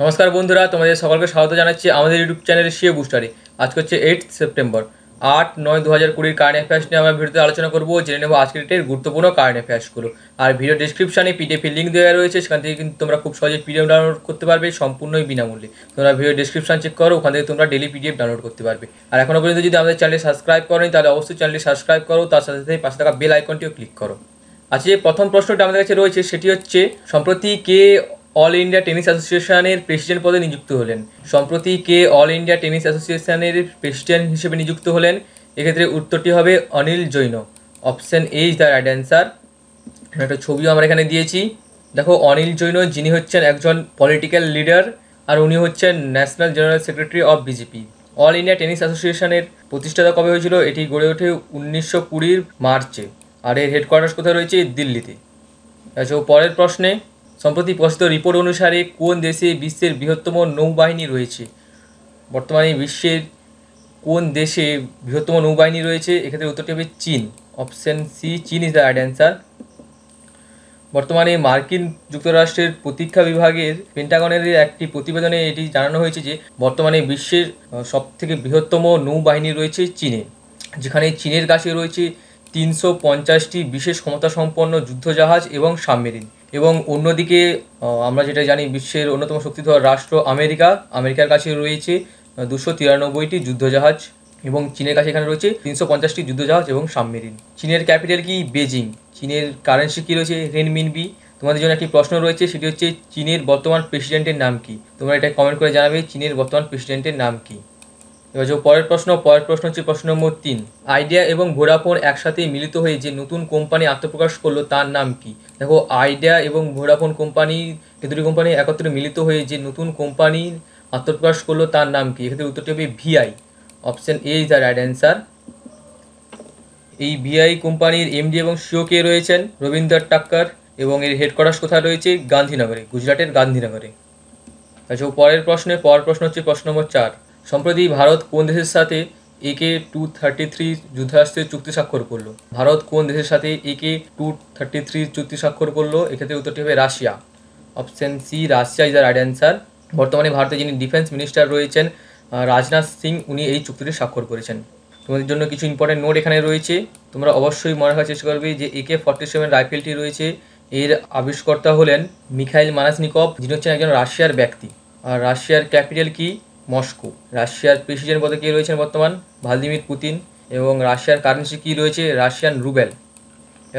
নমস্কার বন্ধুরা তোমাদের সকলকে স্বাগত জানাচ্ছি আমাদের ইউটিউব চ্যানেলে শিয়ে বুস্টারে আজকে হচ্ছে এইট সেপ্টেম্বর আট নয় দু হাজার কুড়ির কারেন্ট অ্যাফেয়ার্স নিয়ে আমরা ভিডিওতে আলোচনা করবো জেনে নেবো আজকের ডেটের গুরুত্বপূর্ণ কারেন্ট অ্যাফেয়ার্সগুলো আর ভিডিও ডিসক্রিপশানে পিডিএফের লিঙ্ক দেওয়া রয়েছে সেখান থেকে কিন্তু তোমরা খুব সহজে পিডিএফ ডাউনলোড করতে পারবে সম্পূর্ণই বিনামূল্যে তোমরা ভিডিও ডিসক্রিপশান চেক করো ওখান থেকে তোমরা ডেলি পিডিএফ ডাউনলোড করতে পারবে আর এখনও পর্যন্ত যদি আমাদের চ্যানেল সাবস্ক্রাইব করেন তাহলে অবশ্যই চ্যানেলটি সাবস্ক্রাইব করো তার সাথে সাথে পাশে থাকা বেল আইকনটিও ক্লিক করো আজকে আচ্ছা, যে প্রথম প্রশ্নটা আমাদের কাছে রয়েছে সেটি হচ্ছে সম্প্রতি কে অল ইন্ডিয়া টেনিস অ্যাসোসিয়েশনের প্রেসিডেন্ট পদে নিযুক্ত হলেন সম্প্রতি কে অল ইন্ডিয়া টেনিস অ্যাসোসিয়েশনের প্রেসিডেন্ট হিসেবে নিযুক্ত হলেন এক্ষেত্রে উত্তরটি হবে Anil Jain option A is the right answer একটা ছবিও আমরা এখানে দিয়েছি দেখো অনিল জৈন যিনি হচ্ছেন একজন পলিটিক্যাল লিডার আর উনি হচ্ছেন national general secretary of BJP all India tennis অ্যাসোসিয়েশনের প্রতিষ্ঠাতা কবে হয়েছিল এটি গড়ে ওঠে উনিশশো কুড়ির মার্চে আর এর হেডকোয়ার্টার্স কোথায় রয়েছে দিল্লিতে আচ্ছা পরের প্রশ্নে সম্প্রতি প্রস্তুত রিপোর্ট অনুসারে কোন দেশে বিশ্বের বৃহত্তম নৌবাহিনী রয়েছে বর্তমানে বিশ্বের কোন দেশে বৃহত্তম নৌবাহিনী রয়েছে এক্ষেত্রে উত্তরটি হবে চীন অপশান সি চীন ইজ দ্য রাইট অ্যান্সার বর্তমানে মার্কিন যুক্তরাষ্ট্রের প্রতীক্ষা বিভাগের পেন্টাগনের একটি প্রতিবেদনে এটি জানানো হয়েছে যে বর্তমানে বিশ্বের সবথেকে বৃহত্তম নৌবাহিনী রয়েছে চীনে যেখানে চীনের কাছে রয়েছে তিনশো পঞ্চাশটি বিশেষ ক্ষমতাসম্পন্ন যুদ্ধজাহাজ এবং সাবমেরিন এবং অন্যদিকে আমরা যেটা জানি বিশ্বের অন্যতম শক্তিধর রাষ্ট্র আমেরিকা আমেরিকার কাছে রয়েছে দুশো তিরানব্বইটি যুদ্ধজাহাজ এবং চীনের কাছে এখানে রয়েছে তিনশো পঞ্চাশটি যুদ্ধজাহাজ এবং সাবমেরিন চীনের ক্যাপিটাল কি বেজিং চীনের কারেন্সি কী রয়েছে রেনমিনবি তোমাদের জন্য একটি প্রশ্ন রয়েছে সেটি হচ্ছে চীনের বর্তমান প্রেসিডেন্টের নাম কি তোমরা এটা কমেন্ট করে জানাবে চীনের বর্তমান প্রেসিডেন্টের নাম কি এবার যে পরের প্রশ্ন পরের প্রশ্ন হচ্ছে প্রশ্ন নম্বর তিন আইডিয়া এবং ভোডাফোন একসাথে মিলিত হয়ে যে নতুন কোম্পানি আত্মপ্রকাশ করলো তার নাম কি দেখো আইডিয়া এবং ভোডাফোন কোম্পানি এই দুটি কোম্পানি একত্রে মিলিত হয়ে যে নতুন কোম্পানি আত্মপ্রকাশ করলো তার নাম কি এক্ষেত্রে উত্তরটি হবে VI option A is the right answer এই ভিআই কোম্পানির এমডি এবং সিও কে রয়েছেন রবীন্দ্র টাক্কার এবং এর হেডকোয়ার্টার কোথায় রয়েছে গান্ধীনগরে গুজরাটের গান্ধীনগরে আচ্ছা পরের প্রশ্নে পরের প্রশ্ন হচ্ছে প্রশ্ন নম্বর চার সম্প্রতি ভারত কোন দেশের সাথে একে টু থার্টি থ্রি যুদ্ধরাষ্ট্রের চুক্তি স্বাক্ষর করলো ভারত কোন দেশের সাথে একে টু থার্টি থ্রি চুক্তি স্বাক্ষর করলো এক্ষেত্রে উত্তরটি হবে Russia option C Russia is the right answer বর্তমানে ভারতে যিনি ডিফেন্স মিনিস্টার রয়েছেন রাজনাথ সিং উনি এই চুক্তিটি স্বাক্ষর করেছেন তোমাদের জন্য কিছু ইম্পর্টেন্ট নোট এখানে রয়েছে তোমরা অবশ্যই মনে রাখার চেষ্টা করবে যে একে ফর্টি সেভেন রাইফেলটি রয়েছে এর আবিষ্কর্তা হলেন মিখাইল মানাসনিকভ যিনি হচ্ছেন একজন রাশিয়ার ব্যক্তি আর রাশিয়ার ক্যাপিটাল কি মস্কো রাশিয়ার প্রেসিডেন্ট পদে কে রয়েছেন বর্তমান ভ্লাদিমির পুতিন এবং রাশিয়ার কারেন্সি কী রয়েছে রাশিয়ান রুবেল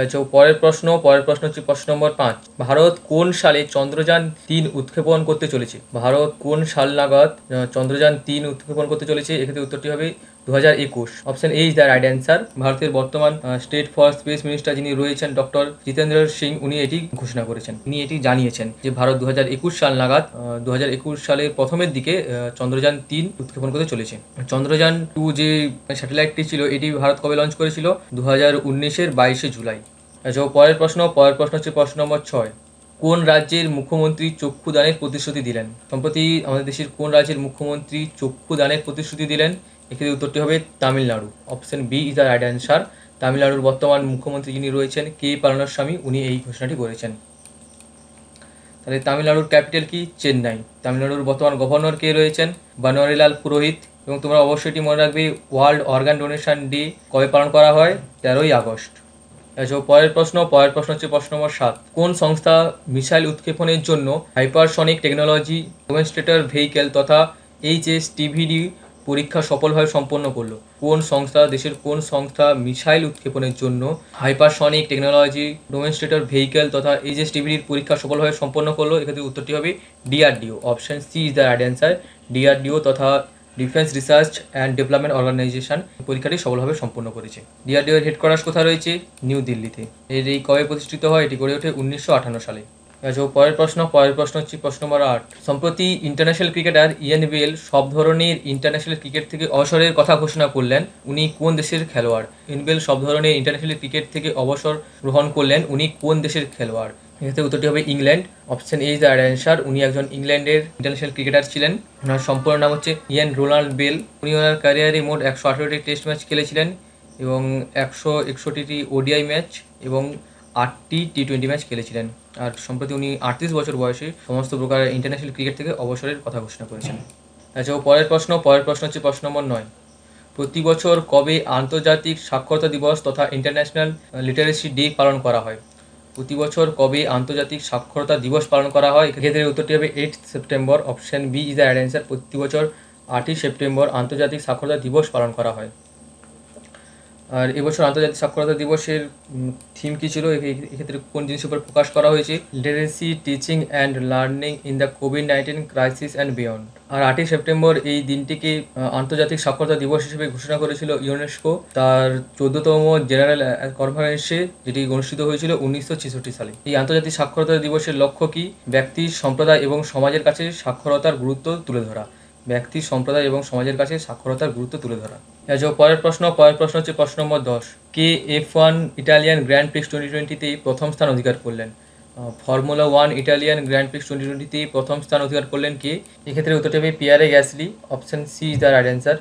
হচ্ছে পরের প্রশ্ন পরের প্রশ্ন হচ্ছে প্রশ্ন নম্বর পাঁচ ভারত কোন সালে চন্দ্রযান তিন উৎক্ষেপণ করতে চলেছে ভারত কোন সাল নাগাদ চন্দ্রযান তিন উৎক্ষেপণ করতে চলেছে এক্ষেত্রে উত্তরটি হবে দু একুশ option A is the right answer ভারতের বর্তমান স্টেট ফর স্পেস মিনিস্টার যিনি রয়েছেন ডক্টর জিতেন্দ্র সিং উনি এটি ঘোষণা করেছেন তিনি এটি জানিয়েছেন যে ভারত দু সাল নাগাদ দু সালের প্রথমের দিকে চন্দ্রযান তিন উৎক্ষেপণ করতে চলেছে চন্দ্রযান টু যে স্যাটেলাইটটি ছিল এটি ভারত কবে লঞ্চ করেছিল দু হাজার উনিশের বাইশে জুলাই আচ্ছা পরের প্রশ্ন পরের প্রশ্ন হচ্ছে প্রশ্ন নম্বর ছয় কোন রাজ্যের মুখ্যমন্ত্রী চক্ষুদানের প্রতিশ্রুতি দিলেন সম্প্রতি আমাদের দেশের কোন রাজ্যের মুখ্যমন্ত্রী চক্ষুদানের প্রতিশ্রুতি দিলেন এক্ষেত্রে উত্তরটি হবে Tamil Nadu option B is the right answer তামিলনাড়ুর বর্তমান মুখ্যমন্ত্রী যিনি রয়েছেন কে পালানস্বামী উনি এই ঘোষণাটি করেছেন তাহলে তামিলনাড়ুর ক্যাপিটাল কি চেন্নাই তামিলনাড়ুর বর্তমান গভর্নর কে রয়েছেন বানোয়ারিলাল পুরোহিত এবং তোমরা অবশ্যই এটি মনে রাখবে ওয়ার্ল্ড অর্গান ডোনেশন ডে কবে পালন করা হয় তেরোই আগস্ট আচ্ছা পরের প্রশ্ন পরের প্রশ্ন হচ্ছে প্রশ্ন নম্বর সাত কোন সংস্থা মিসাইল উৎক্ষেপণের জন্য হাইপারসনিক টেকনোলজি ডোমেস্ট্রেটর ভেহিকেল তথা এইচ এস টিভিডি পরীক্ষা সফলভাবে সম্পন্ন করলো কোন সংস্থা দেশের কোন সংস্থা মিসাইল উৎক্ষেপণের জন্য হাইপারসনিক টেকনোলজি ডোমেস্ট্রেটর ভেহিকেল তথা এইচএসটিভির পরীক্ষা সফলভাবে সম্পন্ন করলো এক্ষেত্রে উত্তরটি হবে DRDO option C is the অ্যাডেন্সার অ্যান্সার ডিআরডিও তথা defence research and development organisation পরীক্ষাটি সফলভাবে সম্পন্ন করেছে ডিআরডিও এর হেডকোয়ার্টার্স কোথায় রয়েছে নিউ দিল্লিতে এর এই কবে প্রতিষ্ঠিত হয় এটি গড়ে ওঠে উনিশশো সালে পরের প্রশ্ন পরের প্রশ্ন হচ্ছে প্রশ্ন নম্বর আট সম্প্রতি ইন্টারন্যাশনাল ক্রিকেটার ইয়ান বেল সব ধরনের ইন্টারন্যাশনাল ক্রিকেট থেকে অবসরের কথা ঘোষণা করলেন উনি কোন দেশের খেলোয়াড় ইনবেল সব ধরনের ইন্টারন্যাশনাল ক্রিকেট থেকে অবসর গ্রহণ করলেন উনি কোন দেশের খেলোয়াড় এতে উত্তরটি হবে England option A the answer উনি একজন ইংল্যান্ডের ইন্টারন্যাশনাল ক্রিকেটার ছিলেন ওনার সম্পূর্ণ নাম হচ্ছে ইয়ান রোনাল্ড বেল উনি ওনার ক্যারিয়ারে মোট একশো আঠারোটি টেস্ট ম্যাচ খেলেছিলেন এবং একশো একষট্টিটি ওডিআই ম্যাচ এবং আটটি টি টোয়েন্টি ম্যাচ খেলেছিলেন আর সম্প্রতি উনি আটত্রিশ বছর বয়সে সমস্ত প্রকার ইন্টারন্যাশনাল ক্রিকেট থেকে অবসরের কথা ঘোষণা করেছেন আচ্ছা ও পরের প্রশ্ন পরের প্রশ্ন হচ্ছে প্রশ্ন নম্বর নয় প্রতি বছর কবে আন্তর্জাতিক সাক্ষরতা দিবস তথা ইন্টারন্যাশনাল লিটারেসি ডে পালন করা হয় প্রতি বছর কবে আন্তর্জাতিক সাক্ষরতা দিবস পালন করা হয় এক্ষেত্রে উত্তরটি হবে eight September option B is the অ্যাড অ্যান্সার প্রতি বছর আটই সেপ্টেম্বর আন্তর্জাতিক সাক্ষরতা দিবস পালন করা হয় আর এবছর আন্তর্জাতিক সাক্ষরতা দিবসের থিম কী ছিল এক্ষেত্রে কোন জিনিসের উপর ফোকাস করা হয়েছে literacy teaching and learning in the COVID nineteen crisis and beyond আর আটই সেপ্টেম্বর এই দিনটিকে আন্তর্জাতিক সাক্ষরতা দিবস হিসেবে ঘোষণা করেছিল ইউনেস্কো তার চোদ্দতম জেনারেল কনফারেন্সে যেটি অনুষ্ঠিত হয়েছিল উনিশশো সালে এই আন্তর্জাতিক সাক্ষরতা দিবসের লক্ষ্য কি ব্যক্তি সম্প্রদায় এবং সমাজের কাছে সাক্ষরতার গুরুত্ব তুলে ধরা ব্যক্তি সম্প্রদায় এবং সমাজের কাছে সাক্ষরতার গুরুত্ব তুলে ধরা আচ্ছা পরের প্রশ্ন পরের প্রশ্ন হচ্ছে প্রশ্ন নম্বর দশ কে F one Italian grand prix twenty টোয়েন্টিতে প্রথম স্থান অধিকার করলেন formula one Italian grand prix twenty টোয়েন্টিতে প্রথম স্থান অধিকার করলেন কে এক্ষেত্রে উত্তরটা হবে Pierre Gasly option C is the right answer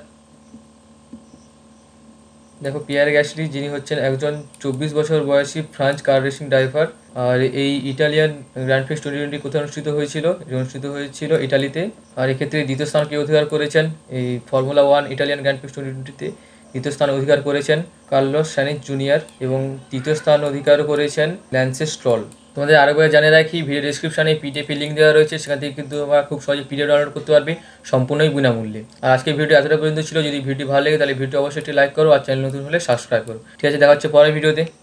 দেখো পিয়ার গ্যাসলি যিনি হচ্ছেন একজন চব্বিশ বছর বয়সী ফ্রান্স কার রেসিং ড্রাইভার আর এই Italian grand prix twenty twenty কোথায় অনুষ্ঠিত হয়েছিল অনুষ্ঠিত হয়েছিল ইটালিতে আর এক্ষেত্রে দ্বিতীয় স্থান কে অধিকার করেছেন এই formula one Italian grand prix twenty টোয়েন্টিতে দ্বিতীয় স্থান অধিকার করেছেন কার্লোস স্যানিস জুনিয়র এবং তৃতীয় স্থান অধিকার করেছেন ল্যান্সেস স্ট্রল তোমাদের আরেকবার জানিয়ে রাখি ভিডিও ডিসক্রিপশানে পিডিএফের লিঙ্ক দেওয়া রয়েছে সেখান থেকে কিন্তু তোমরা খুব সহজে পিডিএফ ডাউনলোড করতে পারবে সম্পূর্ণই বিনামূল্যে আর আজকে ভিডিও এতটা পর্যন্ত ছিল যদি ভিডিও ভালো লাগে তাহলে ভিডিও অবশ্যই একটি লাইক করো আর চ্যানেল নতুন হলে সাবস্ক্রাইব করো ঠিক আছে দেখা হচ্ছে পরের ভিডিওতে